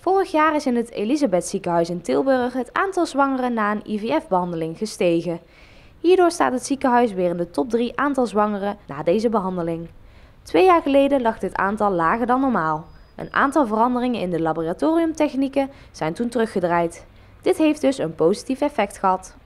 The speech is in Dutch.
Vorig jaar is in het Elisabeth ziekenhuis in Tilburg het aantal zwangeren na een IVF-behandeling gestegen. Hierdoor staat het ziekenhuis weer in de top 3 aantal zwangeren na deze behandeling. Twee jaar geleden lag dit aantal lager dan normaal. Een aantal veranderingen in de laboratoriumtechnieken zijn toen teruggedraaid. Dit heeft dus een positief effect gehad.